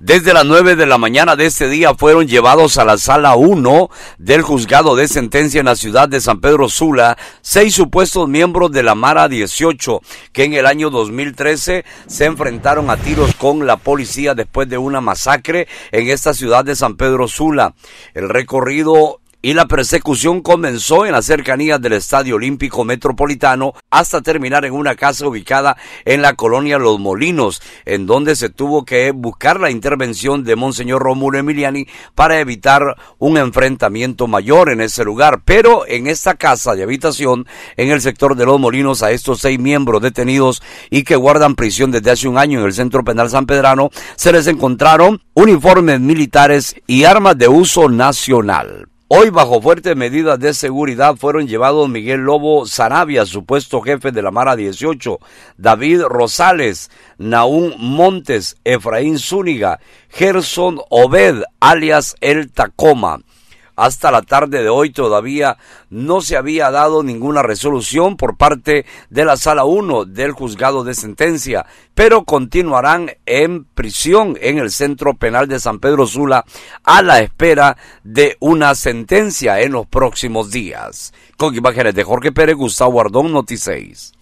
Desde las 9 de la mañana de este día fueron llevados a la sala 1 del juzgado de sentencia en la ciudad de San Pedro Sula seis supuestos miembros de la Mara 18 que en el año 2013 se enfrentaron a tiros con la policía después de una masacre en esta ciudad de San Pedro Sula. El recorrido y la persecución comenzó en las cercanías del Estadio Olímpico Metropolitano hasta terminar en una casa ubicada en la colonia Los Molinos, en donde se tuvo que buscar la intervención de Monseñor Romulo Emiliani para evitar un enfrentamiento mayor en ese lugar. Pero en esta casa de habitación, en el sector de Los Molinos, a estos seis miembros detenidos y que guardan prisión desde hace un año en el Centro Penal San Pedrano, se les encontraron uniformes militares y armas de uso nacional. Hoy, bajo fuertes medidas de seguridad, fueron llevados Miguel Lobo Zanavia, supuesto jefe de la Mara 18, David Rosales, Naúm Montes, Efraín Zúñiga, Gerson Obed, alias El Tacoma. Hasta la tarde de hoy todavía no se había dado ninguna resolución por parte de la Sala 1 del juzgado de sentencia, pero continuarán en prisión en el Centro Penal de San Pedro Sula a la espera de una sentencia en los próximos días. Con imágenes de Jorge Pérez, Gustavo Ardón, noticias